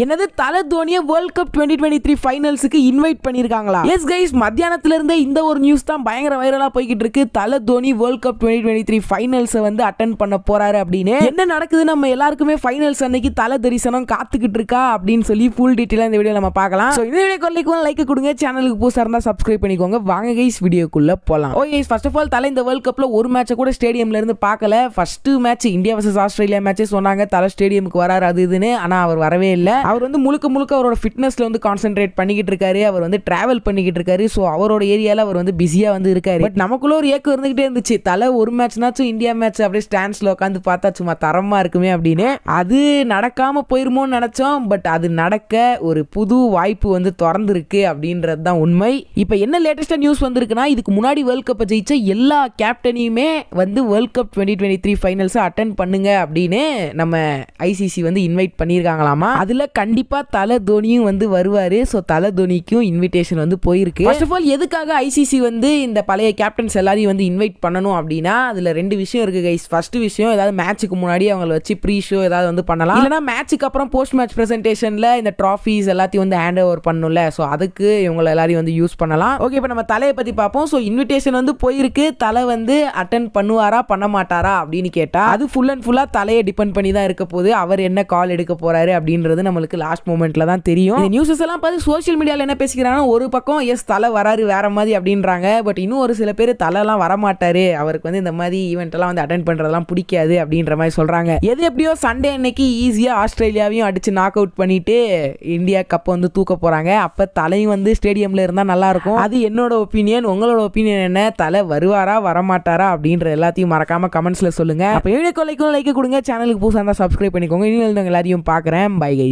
எனது தல தோனியை world cup twenty twenty three ஃபைனல்ஸுக்கு இன்வைட் பண்ணியிருக்காங்களா எஸ் கைஸ் மத்தியானத்துல இருந்தே இந்த ஒரு நியூஸ் தான் பயங்கர வைரலா போய்கிட்டு இருக்கு Thala Dhoni world cup twenty twenty three ஃபைனல்ஸை வந்து அட்டன் பண்ண போறாரு அப்படின்னு என்ன நடக்குது நம்ம எல்லாருக்குமே ஃபைனல்ஸ் அன்னைக்கு தல தரிசனம் காத்துக்கிட்டு இருக்கா அப்படின்னு சொல்லி ஃபுல் டீட்டெயிலாக இந்த வீடியோ நம்ம பார்க்கலாம் ஸோ இந்த வீடியோ லைக் கொடுங்க சேனலுக்கு புதுசாக இருந்தால் சப்ஸ்கிரைப் பண்ணிக்கோங்க வாங்க கைஸ் வீடியோக்குள்ள போகலாம் ஓகே ஃபர்ஸ்ட் ஆஃப் ஆல் தலை இந்த வேர்ல்ட் கப்பில் ஒரு மேட்சை கூட ஸ்டேடியம்ல இருந்து பார்க்கல first match India versus Australia மேட்சே சொன்னாங்க தலை ஸ்டேடியமுக்கு வராது இதுன்னு ஆனால் அவர் வரவே இல்லை அவர் வந்து முழுக்க முழுக்க அவரோட ஃபிட்னஸில் வந்து கான்சென்ட்ரேட் பண்ணிக்கிட்டு இருக்காரு அவர் வந்து ட்ராவல் பண்ணிக்கிட்டு இருக்காரு ஸோ அவரோட ஏரியாவில் அவர் வந்து பிஸியாக வந்து இருக்காரு பட் நமக்குள்ள ஒரு ஏக்கம் இருந்துகிட்டே இருந்துச்சு தலை ஒரு மேட்ச்னாச்சும் இந்தியா மேட்ச் அப்படியே ஸ்டாண்ட்ஸில் உட்காந்து பார்த்தா சும்மா தரமாக இருக்குமே அப்படின்னு அது நடக்காமல் போயிருமோன்னு நினச்சோம் பட் அது நடக்க ஒரு புது வாய்ப்பு வந்து திறந்துருக்கு அப்படின்றது தான் உண்மை இப்போ என்ன லேட்டஸ்ட்டாக நியூஸ் வந்திருக்குன்னா இதுக்கு முன்னாடி வேர்ல்ட் கப்பை ஜெயிச்ச எல்லா கேப்டனையுமே வந்து world cup twenty twenty three ஃபைனல்ஸை அட்டன் பண்ணுங்க அப்படின்னு நம்ம ஐசிசி வந்து இன்வைட் பண்ணியிருக்காங்களாமா அதில் கண்டிப்பாக தலை தோனியும் வந்து வருவார் ஸோ தலை தோனிக்கும் இன்விடேஷன் வந்து போயிருக்கு ஃபர்ஸ்ட் ஆஃப் ஆல் எதுக்காக ஐசிசி வந்து இந்த பழைய கேப்டன்ஸ் எல்லாரையும் வந்து இன்வைட் பண்ணணும் அப்படின்னா அதில் ரெண்டு விஷயம் இருக்குது கைஸ் ஃபர்ஸ்ட் விஷயம் ஏதாவது மேட்ச்சுக்கு முன்னாடி அவங்கள வச்சு ப்ரீ ஷோ ஏதாவது வந்து பண்ணலாம் இல்லைனா மேட்ச்சுக்கு அப்புறம் போஸ்ட் மேட்ச் ப்ரெசென்டேஷனில் இந்த ட்ராஃபிஸ் எல்லாத்தையும் வந்து ஹேண்ட் ஓவர் பண்ணும்ல ஸோ அதுக்கு இவங்களை எல்லாரையும் வந்து யூஸ் பண்ணலாம் ஓகே இப்போ நம்ம தலையை பற்றி பார்ப்போம் ஸோ இன்விடேஷன் வந்து போயிருக்கு தலை வந்து அட்டன் பண்ணுவாரா பண்ண மாட்டாரா அப்படின்னு கேட்டால் அது ஃபுல் அண்ட் ஃபுல்லாக தலையை டிபெண்ட் பண்ணி தான் இருக்க போது அவர் என்ன கால் எடுக்க போகிறாரு அப்படின்றது நம்ம அவங்களுக்கு லாஸ்ட் மூமெண்ட்டில் தான் தெரியும் இந்த நியூஸஸ் எல்லாம் பார்த்து சோஷியல் மீடியாவில் என்ன பேசிக்கிறாங்கன்னா ஒரு பக்கம் எஸ் தலை வராரு வேற மாதிரி அப்படின்றாங்க பட் இன்னும் ஒரு சில பேர் தலைலாம் வரமாட்டாரு அவருக்கு வந்து இந்த மாதிரி ஈவெண்ட்லாம் வந்து அட்டன் பண்ணுறதெல்லாம் பிடிக்காது அப்படின்ற மாதிரி சொல்கிறாங்க எது எப்படியோ சண்டே அன்னைக்கு ஈஸியாக ஆஸ்திரேலியாவையும் அடித்து நாக் அவுட் பண்ணிட்டு இந்தியா கப்பை வந்து தூக்க போகிறாங்க அப்போ தலையும் வந்து ஸ்டேடியமில் இருந்தால் நல்லாயிருக்கும் அது என்னோட ஒப்பீனியன் உங்களோட ஒப்பீனியன் என்ன தலை வருவாரா வரமாட்டாரா அப்படின்ற எல்லாத்தையும் மறக்காமல் கமெண்ட்ஸில் சொல்லுங்கள் அப்போ வீடியோ கொலைக்கும் லைக் கொடுங்க சேனலுக்கு புதுசாக இருந்தால் சப்ஸ்கிரைப் பண்ணிக்கோங்க இன்னும் எல்லாத்தையும் பார்க்குறேன் பை கை